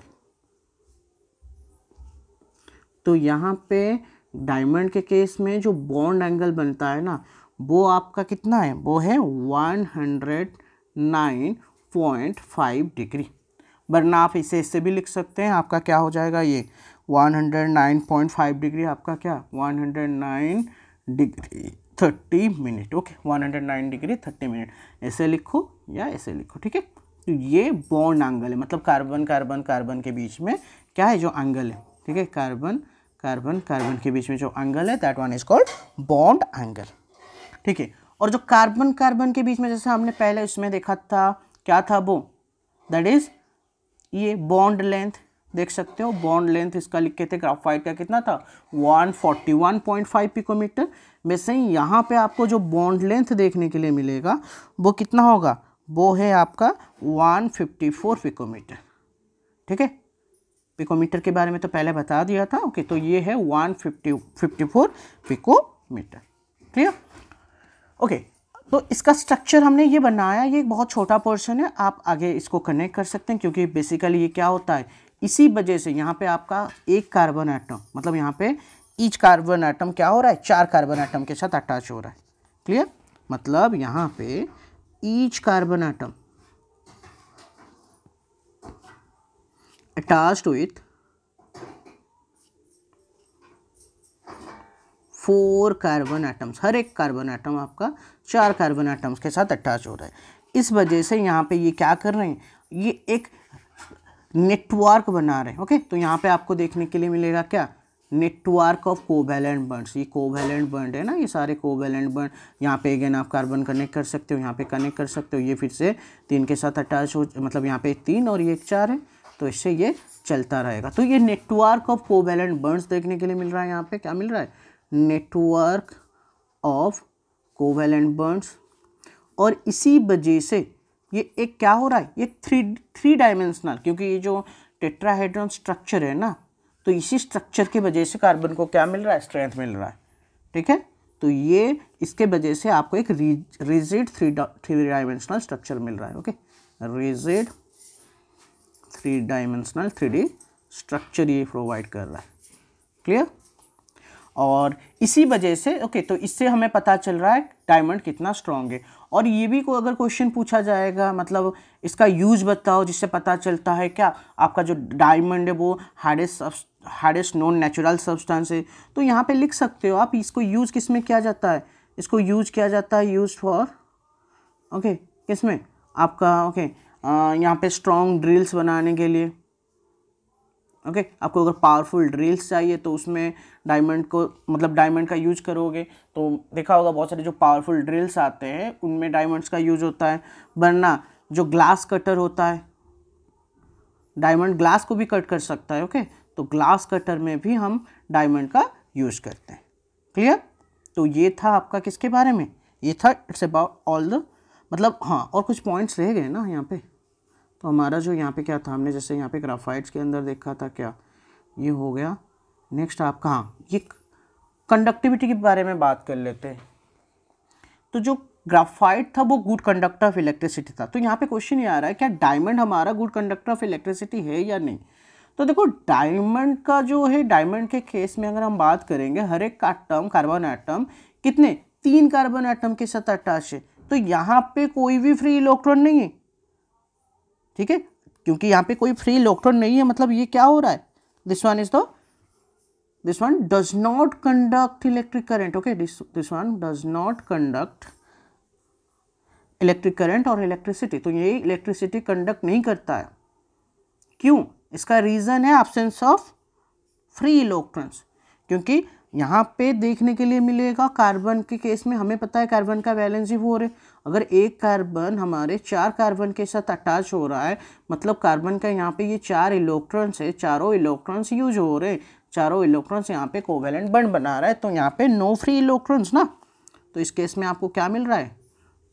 तो यहाँ पे डायमंड के केस में जो बॉन्ड एंगल बनता है ना वो आपका कितना है वो है one hundred nine point five degree वरना आप इसे इससे भी लिख सकते हैं आपका क्या हो जाएगा ये one hundred nine point five degree आपका क्या one hundred nine degree thirty minute okay one hundred nine degree thirty minute ऐसे लिखो या ऐसे लिखो ठीक है तो ये बॉन्ड एंगल है मतलब कार्बन कार्बन कार्बन के बीच में क्या है जो एंगल है ठीक है कार्बन कार्बन कार्बन के बीच में जो एंगल है that one is called bond angle ठीक है और जो कार्बन कार्बन के बीच में जैसे हमने पहले उसमें देखा था क्या था वो दैट इज ये बॉन्ड लेंथ देख सकते हो बॉन्ड लेंथ इसका लिखे थे ग्राफाइट का कितना था 141.5 पिकोमीटर वैसे ही यहाँ पे आपको जो बॉन्ड लेंथ देखने के लिए मिलेगा वो कितना होगा वो है आपका 154 पिकोमीटर ठीक है पिकोमीटर के बारे में तो पहले बता दिया था ओके तो ये है 150 54 पिकोमीटर क्लियर ओके तो इसका स्ट्रक्चर हमने ये बनाया ये एक बहुत छोटा पोर्शन है आप आगे इसको कनेक्ट कर सकते हैं क्योंकि बेसिकली ये क्या होता है इसी वजह से यहाँ पे आपका एक कार्बन आइटम मतलब यहाँ पे ईच कार्बन आइटम क्या हो रहा है चार कार्बन आइटम के साथ अटैच हो रहा है क्लियर मतलब यहाँ पे each carbon atom attached with four carbon atoms हर एक कार्बन आइटम आपका चार कार्बन आइटम्स के साथ अटैच हो रहा है इस वजह से यहाँ पे ये क्या कर रहे हैं ये एक नेटवर्क बना रहे हैं ओके तो यहाँ पे आपको देखने के लिए मिलेगा क्या नेटवर्क ऑफ कोवेलेंट बर्ड्स ये कोवेलेंट बर्ड है ना ये सारे कोवेलेंट बर्ड यहाँ पे अगेन आप कार्बन कनेक्ट कर सकते हो यहाँ पे कनेक्ट कर सकते हो ये फिर से तीन के साथ अटैच हो मतलब यहाँ पे तीन और ये एक चार है तो इससे ये चलता रहेगा तो ये नेटवर्क ऑफ कोवेलेंट बर्ड्स देखने के लिए मिल रहा है यहाँ पे क्या मिल रहा है नेटवर्क ऑफ कोवेलेंट बर्ड्स और इसी वजह से ये एक क्या हो रहा है ये थ्री थ्री डायमेंशनल क्योंकि ये जो टेट्राहेड्रॉन स्ट्रक्चर है ना तो इसी स्ट्रक्चर की वजह से कार्बन को क्या मिल रहा है स्ट्रेंथ मिल रहा है ठीक है तो ये इसके वजह से आपको एक rigid three three dimensional structure मिल रहा है okay rigid three dimensional three structure ये प्रोवाइड कर रहा है क्लियर और इसी वजह से ओके तो इससे हमें पता चल रहा है डायमंड कितना स्ट्रांग है और ये भी को अगर क्वेश्चन पूछा जाएगा मतलब इसका यूज बताओ जिससे पता चलता है क्या आपका जो डायमंड है वो hardest hardest non natural substance है तो यहाँ पे लिख सकते हो आप इसको यूज़ किस में किया जाता है इसको यूज किया जाता है यूज फॉर ओके किस में आपका ओके okay, यहाँ पे स्ट्रॉन्ग ड्रिल्स बनाने के लिए ओके okay? आपको अगर पावरफुल ड्रिल्स चाहिए तो उसमें डायमंड को मतलब डायमंड का यूज करोगे तो देखा होगा बहुत सारे जो पावरफुल ड्रिल्स आते हैं उनमें डायमंड्स का यूज होता है वरना जो ग्लास कटर होता है डायमंड ग्लास को भी कट कर सकता है ओके okay? तो ग्लास कटर में भी हम डायमंड का यूज करते हैं क्लियर तो ये था आपका किसके बारे में ये था इट्स अबाउट ऑल द मतलब हाँ और कुछ पॉइंट्स रह गए ना यहाँ पे तो हमारा जो यहाँ पे क्या था हमने जैसे यहाँ पे ग्राफाइट्स के अंदर देखा था क्या ये हो गया नेक्स्ट आपका हाँ ये कंडक्टिविटी के बारे में बात कर लेते हैं तो जो ग्राफाइट था वो गुड कंडक्टर ऑफ इलेक्ट्रिसिटी था तो यहाँ पे क्वेश्चन ये आ रहा है क्या डायमंड हमारा गुड कंडक्टर ऑफ इलेक्ट्रिसिटी है या नहीं तो देखो डायमंड का जो है डायमंड के केस में अगर हम बात करेंगे हर एक आटम कार्बन आइटम कितने तीन कार्बन एटम के साथ अटैच है तो यहाँ पे कोई भी फ्री इलेक्ट्रॉन नहीं है ठीक है क्योंकि यहाँ पे कोई फ्री इलेक्ट्रॉन नहीं है मतलब ये क्या हो रहा है this one is the this one does not conduct electric current okay this one does not conduct electric current और इलेक्ट्रिसिटी तो ये इलेक्ट्रिसिटी कंडक्ट नहीं करता है क्यों इसका रीजन है एबसेंस ऑफ फ्री इलेक्ट्रॉन्स क्योंकि यहाँ पे देखने के लिए मिलेगा कार्बन के केस में हमें पता है कार्बन का वैलेंसी फोर है अगर एक कार्बन हमारे चार कार्बन के साथ अटैच हो रहा है मतलब कार्बन का यहाँ पे ये चार इलेक्ट्रॉन्स है चारों इलेक्ट्रॉन्स यूज हो रहे हैं चारों इलेक्ट्रॉन्स यहाँ पे कोवेलेंट बंड बना रहा है तो यहाँ पे नो फ्री इलेक्ट्रॉन्स ना तो इस केस में आपको क्या मिल रहा है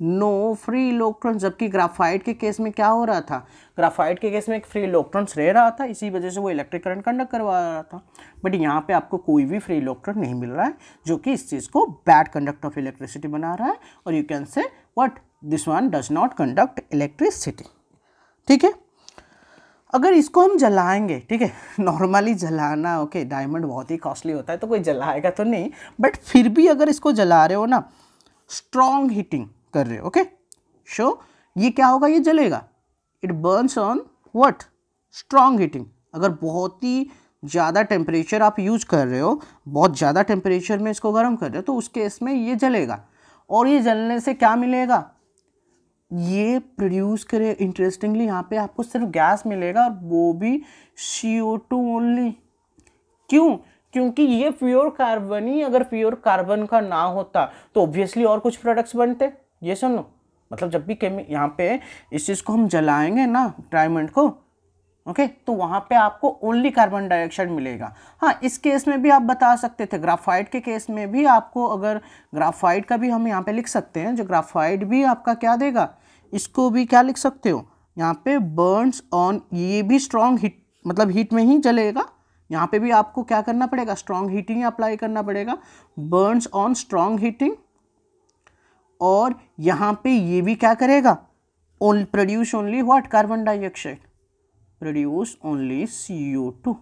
नो फ्री इलेक्ट्रॉन्स जबकि ग्राफाइट के केस में क्या हो रहा था ग्राफाइट के केस में एक फ्री इलेक्ट्रॉन्स रह रहा था इसी वजह से वो इलेक्ट्रिक करंट कंडक्ट करवा रहा था बट यहाँ पे आपको कोई भी फ्री इलेक्ट्रॉन नहीं मिल रहा है जो कि इस चीज़ को बैड कंडक्ट ऑफ इलेक्ट्रिसिटी बना रहा है और you can say what this one does not conduct electricity ठीक है अगर इसको हम जलाएंगे ठीक है नॉर्मली जलाना ओके okay, डायमंड बहुत ही कॉस्टली होता है तो कोई जलाएगा तो नहीं बट फिर भी अगर इसको जला रहे हो ना स्ट्रॉन्ग हीटिंग कर रहे हो ओके शो ये क्या होगा ये जलेगा it burns on what strong heating अगर बहुत ही ज़्यादा टेम्परेचर आप यूज कर रहे हो बहुत ज़्यादा टेम्परेचर में इसको गर्म कर रहे हो तो उस केस में ये जलेगा और ये जलने से क्या मिलेगा ये प्रोड्यूस करे इंटरेस्टिंगली यहाँ पे आपको सिर्फ गैस मिलेगा और वो भी सी ओ टू ओनली क्यों क्योंकि ये प्योर कार्बन ही अगर प्योर कार्बन का ना होता तो ऑब्वियसली और कुछ प्रोडक्ट्स बनते ये सुनो मतलब जब भी केमी यहाँ पे इस चीज़ को हम जलाएंगे ना डायमंड को ओके okay, तो वहाँ पे आपको ओनली कार्बन डाइऑक्साइड मिलेगा हाँ इस केस में भी आप बता सकते थे ग्राफाइट के केस में भी आपको अगर ग्राफाइट का भी हम यहाँ पे लिख सकते हैं जो ग्राफाइट भी आपका क्या देगा इसको भी क्या लिख सकते हो यहाँ पे बर्न्स ऑन ये भी स्ट्रॉन्ग हीट मतलब हीट में ही जलेगा यहाँ पे भी आपको क्या करना पड़ेगा स्ट्रॉन्ग हीटिंग अप्लाई करना पड़ेगा बर्न्स ऑन स्ट्रॉन्ग हीटिंग और यहाँ पे ये भी क्या करेगा on produce only what carbon dioxide produce only CO2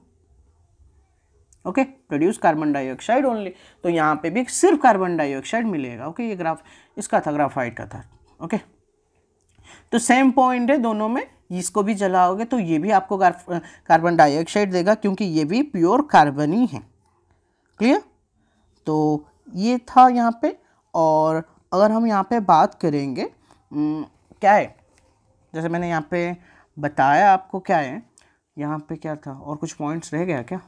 okay produce carbon dioxide only तो यहाँ पे भी सिर्फ कार्बन डाइऑक्साइड मिलेगा ओके okay? ये ग्राफ इसका था ग्राफाइट का था ओके okay? तो सेम पॉइंट है दोनों में इसको भी जलाओगे तो ये भी आपको कार्बन डाइऑक्साइड देगा क्योंकि ये भी प्योर कार्बन ही है क्लियर तो ये था यहाँ पे और अगर हम यहाँ पे बात करेंगे न, क्या है जैसे मैंने यहाँ पे बताया आपको क्या है यहाँ पे क्या था और कुछ पॉइंट्स रह गया क्या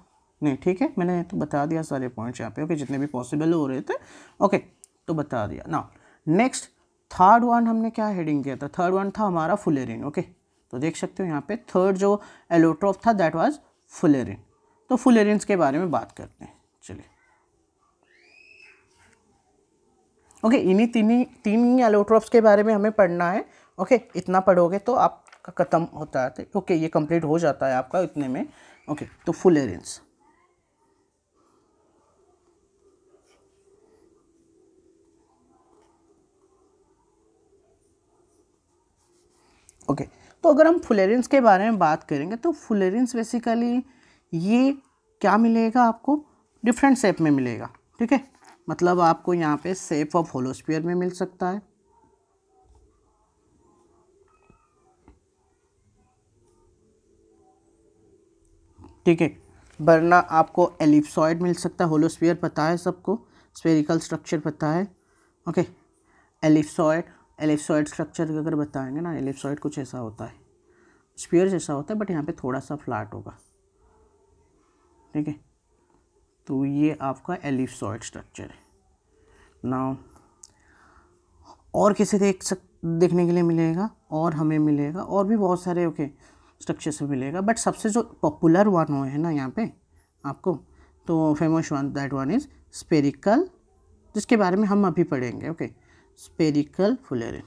नहीं ठीक है मैंने तो बता दिया सारे पॉइंट्स यहाँ पे ओके जितने भी पॉसिबल हो रहे थे ओके तो बता दिया ना नेक्स्ट थर्ड वन हमने क्या हेडिंग किया था थर्ड वन था हमारा फुलेरिन ओके तो देख सकते हो यहाँ पे थर्ड जो एलोट्रोप था दैट वाज फुलेरिन तो फुलेरिन के बारे में बात करते हैं चलिए ओके इन्हीं तीन ही तीन ही एलोट्रोप्स के बारे में हमें पढ़ना है ओके इतना पढ़ोगे तो आप का ख़त्म होता है तो ओके ये कंप्लीट हो जाता है आपका इतने में ओके तो फुल एरेंज ओके तो अगर हम फुलेरेंस के बारे में बात करेंगे तो फुलेरेंस बेसिकली ये क्या मिलेगा आपको डिफरेंट शेप में मिलेगा ठीक है मतलब आपको यहाँ पे शेप ऑफ होलोस्पियर में मिल सकता है ठीक है वरना आपको एलिप्सॉइड मिल सकता है होलोस्फीयर पता है सबको स्पेरिकल स्ट्रक्चर पता है ओके एलिप्सॉइड एलिप्सॉइड स्ट्रक्चर अगर बताएंगे ना एलिप्सॉइड कुछ ऐसा होता है स्पीयर जैसा होता है बट यहाँ पे थोड़ा सा फ्लैट होगा ठीक है तो ये आपका एलिप्सॉइड स्ट्रक्चर है नाउ और किसे देख सक देखने के लिए मिलेगा और हमें मिलेगा और भी बहुत सारे ओके okay, स्ट्रक्चर से मिलेगा बट सबसे जो पॉपुलर वन वो है ना यहाँ पे आपको तो famous one that one is spherical जिसके बारे में हम अभी पढ़ेंगे okay spherical fullerene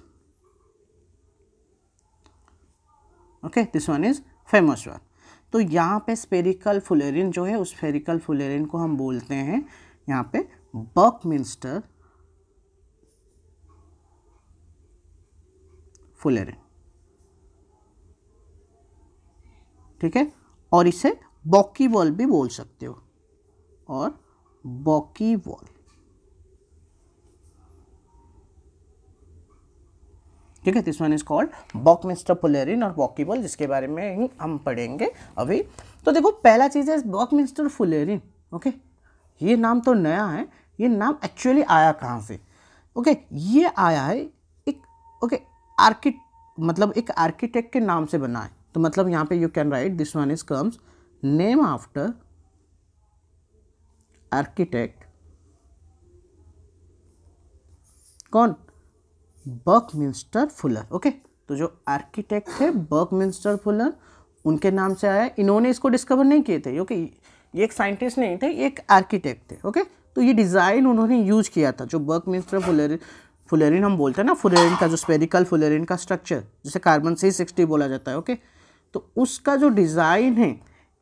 okay this one is famous one तो यहाँ पे स्पेरिकल फुलेरिन जो है उस स्पेरिकल फुलेरिन को हम बोलते हैं यहाँ पे बर्कमिंस्टर फुलेरिन ठीक है और इसे बॉकी वॉल भी बोल सकते हो और बॉकी वॉल ठीक है this one is called buckminsterfullerene और बॉकी वॉल जिसके बारे में ही हम पढ़ेंगे अभी तो देखो पहला चीज़ है बॉक मिस्टर फुलेरिन ओके ये नाम तो नया है ये नाम एक्चुअली आया कहाँ से ओके ये आया है एक ओके आर्किट मतलब एक आर्किटेक्ट के नाम से बना है तो मतलब यहाँ पे you can write this one is comes name after architect कौन मिंस्टर फुलर ओके तो जो आर्किटेक्ट थे मिंस्टर फुलर उनके नाम से आया इन्होंने इसको डिस्कवर नहीं किए थे ओके ये एक साइंटिस्ट नहीं थे एक आर्किटेक्ट थे ओके तो ये डिज़ाइन उन्होंने यूज किया था जो मिंस्टर फुलर फुलेरिन हम बोलते हैं ना फुलरिन का जो स्पेरिकल फुलरिन का स्ट्रक्चर जिसे कार्बन सी सिक्सटी बोला जाता है ओके okay? तो उसका जो डिज़ाइन है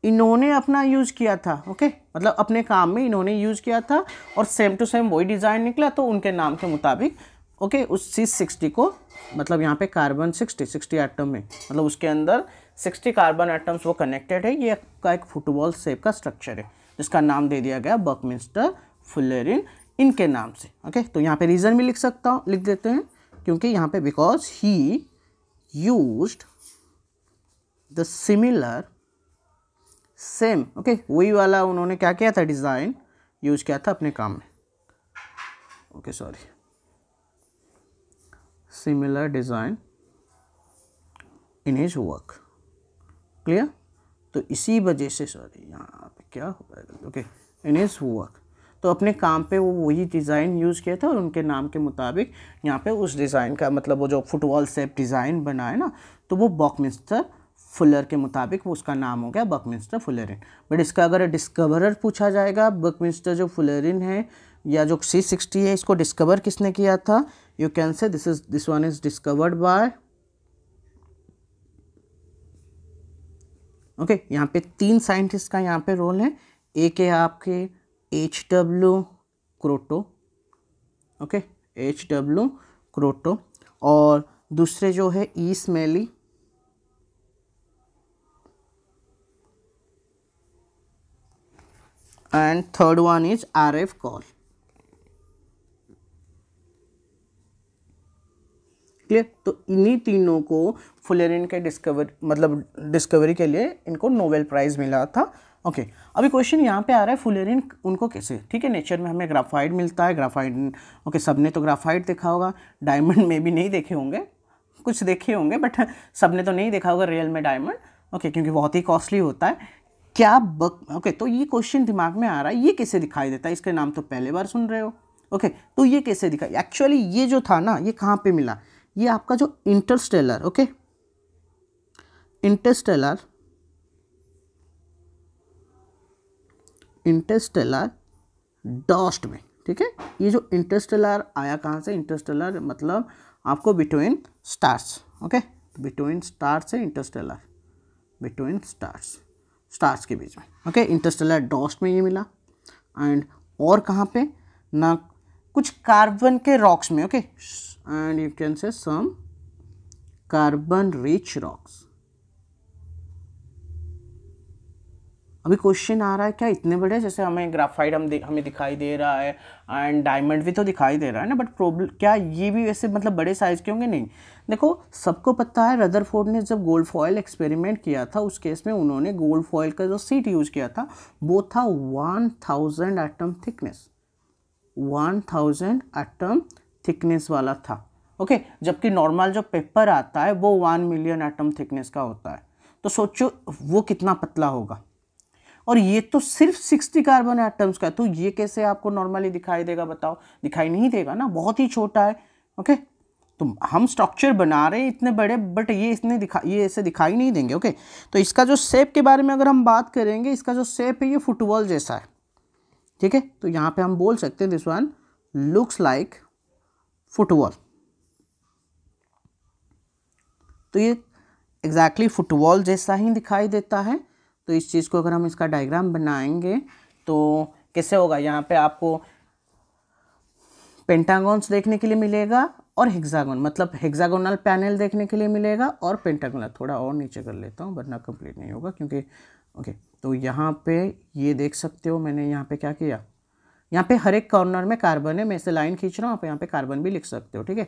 इन्होंने अपना यूज किया था ओके मतलब अपने काम में इन्होंने यूज किया था और सेम टू सेम वही डिज़ाइन निकला तो उनके नाम के मुताबिक ओके उस सी सिक्सटी को मतलब यहाँ पे कार्बन सिक्सटी सिक्सटी एटम है मतलब उसके अंदर सिक्सटी कार्बन एटम्स वो कनेक्टेड है ये का एक फुटबॉल सेप का स्ट्रक्चर है जिसका नाम दे दिया गया बकमिंस्टर फुलेरिन इनके नाम से ओके तो यहाँ पर रीज़न भी लिख सकता हूँ लिख देते हैं क्योंकि यहाँ पे because he used the similar same okay वही वाला उन्होंने क्या किया था डिज़ाइन यूज किया था अपने काम में okay sorry similar design in his work clear तो इसी वजह से सॉरी यहाँ पे क्या हो पाएगा ओके इन हिज वर्क तो अपने काम पे वो वही डिज़ाइन यूज़ किया था और उनके नाम के मुताबिक यहाँ पे उस डिज़ाइन का मतलब वो जो फुटबॉल सेप डिज़ाइन बना है ना तो वो बॉकमिस्टर फुलर के मुताबिक वो उसका नाम हो गया बकमिंस्टर फुलरिन बट इसका अगर डिस्कवरर पूछा जाएगा बकमिंस्टर जो फुलरिन है या जो सी सिक्सटी है इसको डिस्कवर किसने किया था you can say this is this one is discovered by okay यहाँ पे तीन साइंटिस्ट का यहाँ पे रोल है एक है आपके H W Kroto okay H W Kroto और दूसरे जो है E Smalley and third one is RF call. Clear तो इन्हीं तीनों को फुलेरिन के डिस्कवर मतलब डिस्कवरी के लिए इनको नोबेल प्राइज़ मिला था ओके okay. अभी क्वेश्चन यहाँ पे आ रहा है फुलेरिन उनको कैसे ठीक है नेचर में हमें ग्राफाइट मिलता है ग्राफाइट ओके okay, सबने तो ग्राफाइट देखा होगा डायमंड में भी नहीं देखे होंगे कुछ देखे होंगे बट सबने तो नहीं देखा होगा रियल में डायमंड ओके okay, क्योंकि बहुत ही कॉस्टली होता है क्या बक ओके तो ये क्वेश्चन दिमाग में आ रहा है ये कैसे दिखाई देता है इसके नाम तो पहले बार सुन रहे हो ओके okay, तो ये कैसे दिखाई एक्चुअली ये जो था ना ये कहाँ पे मिला ये आपका जो interstellar okay interstellar interstellar dust में ठीक है ये जो इंटरस्टेलर आया कहाँ से इंटरस्टेलर मतलब आपको between stars okay between stars है इंटरस्टेलर बिटवीन स्टार्स स्टार्स के बीच में ओके इंटरस्टेलर डॉस्ट में ये मिला एंड और कहाँ पे ना कुछ कार्बन के रॉक्स में okay and you can say some carbon rich rocks अभी क्वेश्चन आ रहा है क्या इतने बड़े जैसे हमें ग्राफाइट हम दि, हमें दिखाई दे रहा है एंड डायमंड भी तो दिखाई दे रहा है ना बट प्रॉब्लम क्या ये भी वैसे मतलब बड़े साइज के होंगे नहीं देखो सबको पता है रदरफोर्ड ने जब गोल्ड फॉयल एक्सपेरिमेंट किया था उस केस में उन्होंने गोल्ड फॉयल का जो सीट यूज किया था वो था one thousand atom thickness one thousand atom thickness वाला था ओके okay, जबकि नॉर्मल जो पेपर आता है वो वन मिलियन एटम थिकनेस का होता है तो सोचो वो कितना पतला होगा और ये तो सिर्फ सिक्सटी कार्बन एटम्स का है तो ये कैसे आपको नॉर्मली दिखाई देगा बताओ दिखाई नहीं देगा ना बहुत ही छोटा है ओके okay? तो हम स्ट्रक्चर बना रहे हैं इतने बड़े बट ये इसने दिखा ये ऐसे दिखाई नहीं देंगे ओके तो इसका जो सेप के बारे में अगर हम बात करेंगे इसका जो सेप है ये फुटबॉल जैसा है ठीक है तो यहाँ पे हम बोल सकते हैं this one looks like football तो ये एग्जैक्टली फुटबॉल जैसा ही दिखाई देता है तो इस चीज़ को अगर हम इसका डायग्राम बनाएंगे तो कैसे होगा यहाँ पे आपको पेंटागॉन्स देखने के लिए मिलेगा और हेक्सागोन मतलब हेक्सागोनल पैनल देखने के लिए मिलेगा और पेंटागोनल थोड़ा और नीचे कर लेता हूँ वरना कंप्लीट नहीं होगा क्योंकि ओके तो यहाँ पे ये देख सकते हो मैंने यहाँ पे क्या किया यहाँ पे हर एक कॉर्नर में कार्बन है मैं इसे लाइन खींच रहा हूँ आप यहाँ पे कार्बन भी लिख सकते हो ठीक है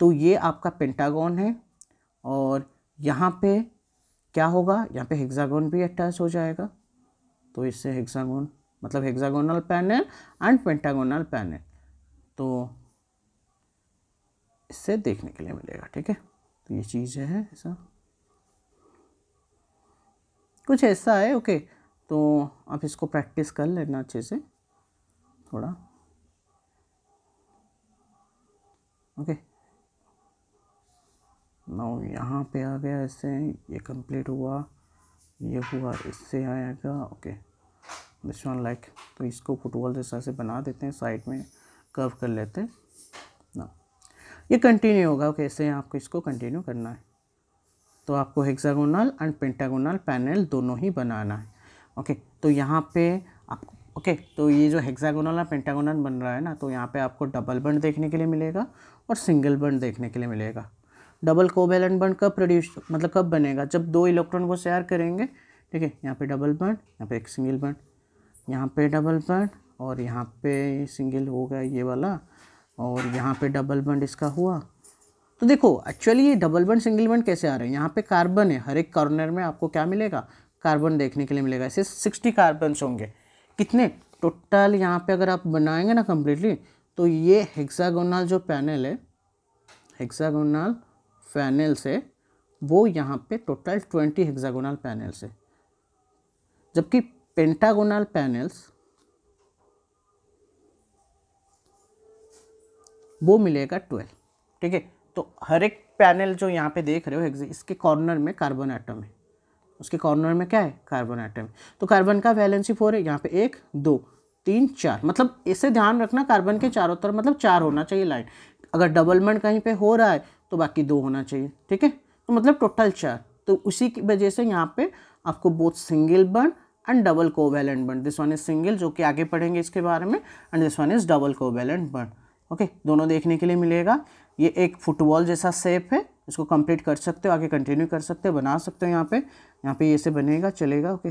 तो ये आपका पेंटागोन है और यहाँ पे क्या होगा यहाँ पे हेक्सागोन भी अटैच हो जाएगा तो इससे हेक्सागोन मतलब hexagonal panel and pentagonal panel तो इससे देखने के लिए मिलेगा ठीक है तो ये चीज़ है ऐसा कुछ ऐसा है ओके तो आप इसको प्रैक्टिस कर लेना अच्छे से थोड़ा ओके नौ यहाँ पे आ गया ऐसे ये कंप्लीट हुआ ये हुआ इससे आएगा ओके दिस वन लाइक तो इसको फुटबॉल जैसा से बना देते हैं साइड में कर्व कर लेते हैं ये कंटिन्यू होगा कैसे आपको इसको कंटिन्यू करना है तो आपको हेक्सागोनल एंड पेंटागोनल पैनल दोनों ही बनाना है ओके तो यहाँ पे आपको ओके तो ये जो हेक्सागोनल और पेंटागोनल बन रहा है ना तो यहाँ पे आपको डबल बंड देखने के लिए मिलेगा और सिंगल बंड देखने के लिए मिलेगा डबल कोवेलेंट बंड कब प्रोड्यूस मतलब कब बनेगा जब दो इलेक्ट्रॉन को शेयर करेंगे ठीक है यहाँ पर डबल बंड यहाँ पे एक सिंगल बंड यहाँ पर डबल बंड और यहाँ पे सिंगल होगा ये वाला और यहाँ पे डबल बंड इसका हुआ तो देखो एक्चुअली ये डबल बंड सिंगल बंड कैसे आ रहे हैं यहाँ पे कार्बन है हर एक कॉर्नर में आपको क्या मिलेगा कार्बन देखने के लिए मिलेगा ऐसे सिक्सटी कार्बन्स होंगे कितने टोटल यहाँ पे अगर आप बनाएंगे ना कम्प्लीटली तो ये हेक्सागोनल जो पैनल है हेक्सागोनल पैनल से वो यहाँ पे टोटल ट्वेंटी हेक्सागोनल पैनल्स है जबकि पेंटागोनल पैनल्स वो मिलेगा ट्वेल्व ठीक है तो हर एक पैनल जो यहाँ पे देख रहे हो इसके कॉर्नर में कार्बन आइटम है उसके कॉर्नर में क्या है कार्बन आइटम तो कार्बन का वैलेंसी फोर है यहाँ पे एक दो तीन चार मतलब इसे ध्यान रखना कार्बन के चारों तरफ मतलब चार होना चाहिए लाइन अगर डबलमेंट कहीं पे हो रहा है तो बाकी दो होना चाहिए ठीक है तो मतलब टोटल चार तो उसी की वजह से यहाँ पे आपको both single bond and double covalent bond this one is single जो कि आगे पढ़ेंगे इसके बारे में and this one is double covalent bond okay दोनों देखने के लिए मिलेगा ये एक फुटबॉल जैसा सेप है इसको कंप्लीट कर सकते हो आगे कंटिन्यू कर सकते हो बना सकते हो यहाँ पे यहाँ पे ऐसे बनेगा चलेगा ओके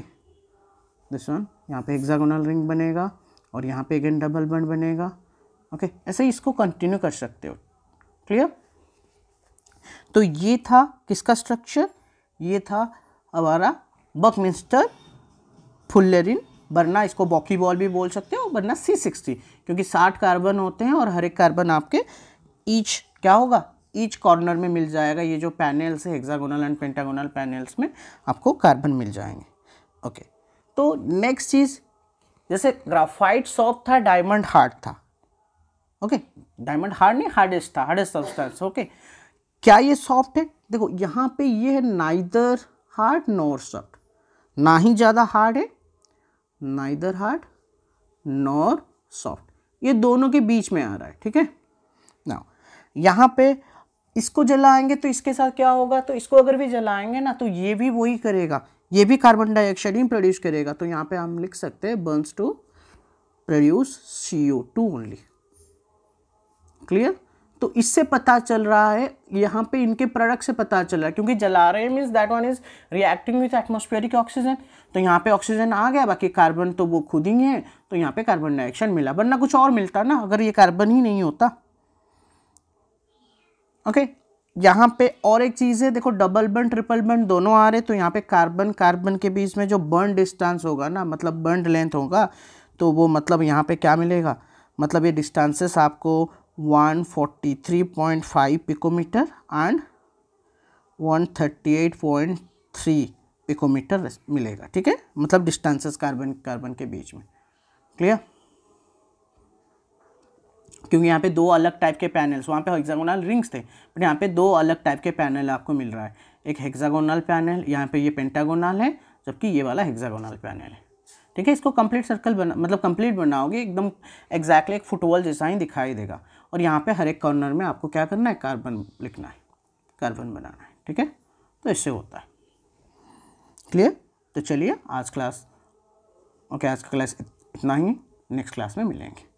दिस वन यहाँ पे हेक्सागोनल रिंग बनेगा और यहाँ पे अगेन डबल बंड बनेगा ओके ऐसे इसको कंटिन्यू कर सकते हो क्लियर तो ये था किसका स्ट्रक्चर ये था हमारा बकमिंस्टर फुल्लेरिन वरना इसको बॉकी बॉल भी बोल सकते हो वरना सी सिक्सटी क्योंकि साठ कार्बन होते हैं और हर एक कार्बन आपके ईच क्या होगा ईच कॉर्नर में मिल जाएगा ये जो पैनल्स है हेक्सागोनल एंड पेंटागोनल पैनल्स में आपको कार्बन मिल जाएंगे ओके तो नेक्स्ट चीज़ जैसे ग्राफाइट सॉप था डायमंड हार्ड था ओके डायमंड हार्ड नहीं हार्डेस्ट था हार्डेस्ट सब्सटेंस ओके क्या ये सॉफ्ट है देखो यहाँ पे ये है नाइदर हार्ड नोर सॉफ्ट ना ही ज़्यादा हार्ड है नाइदर हार्ड नॉर सॉफ्ट ये दोनों के बीच में आ रहा है ठीक है ना यहाँ पे इसको जलाएंगे तो इसके साथ क्या होगा तो इसको अगर भी जलाएंगे ना तो ये भी वही करेगा ये भी कार्बन डाइऑक्साइड ही प्रोड्यूस करेगा तो यहाँ पे हम लिख सकते हैं burns to produce C O two only clear तो इससे पता चल रहा है यहाँ पे इनके प्रोडक्ट से पता चल रहा है क्योंकि जला रहे means that one is reacting with atmospheric oxygen तो यहाँ पे ऑक्सीजन आ गया बाकी कार्बन तो वो खुद ही है तो यहाँ पे कार्बन डाइऑक्साइड मिला वरना कुछ और मिलता ना अगर ये कार्बन ही नहीं होता ओके okay? यहाँ पे और एक चीज़ है देखो डबल बन ट्रिपल बन दोनों आ रहे तो यहाँ पे कार्बन कार्बन के बीच में जो बर्न डिस्टेंस होगा ना मतलब बर्न लेंथ होगा तो वो मतलब यहाँ पे क्या मिलेगा मतलब ये डिस्टेंसेस आपको 143.5 picometer and 138.3 पिकोमीटर मिलेगा ठीक है मतलब डिस्टेंसेस कार्बन कार्बन के बीच में क्लियर क्योंकि यहाँ पे दो अलग टाइप के पैनल्स वहाँ पे हेक्सागोनल रिंग्स थे बट यहाँ पे दो अलग टाइप के पैनल आपको मिल रहा है एक हेक्सागोनल पैनल यहाँ पे ये पेंटागोनल है जबकि ये वाला हेक्सागोनल पैनल है ठीक है इसको कंप्लीट सर्कल बना मतलब कंप्लीट बनाओगे एकदम एग्जैक्टली एक फुटबॉल जैसा ही दिखाई देगा और यहाँ पे हर एक कॉर्नर में आपको क्या करना है कार्बन लिखना है कार्बन बनाना है ठीक है तो इससे होता है क्लियर तो चलिए आज क्लास ओके आज का क्लास इतना ही नेक्स्ट क्लास में मिलेंगे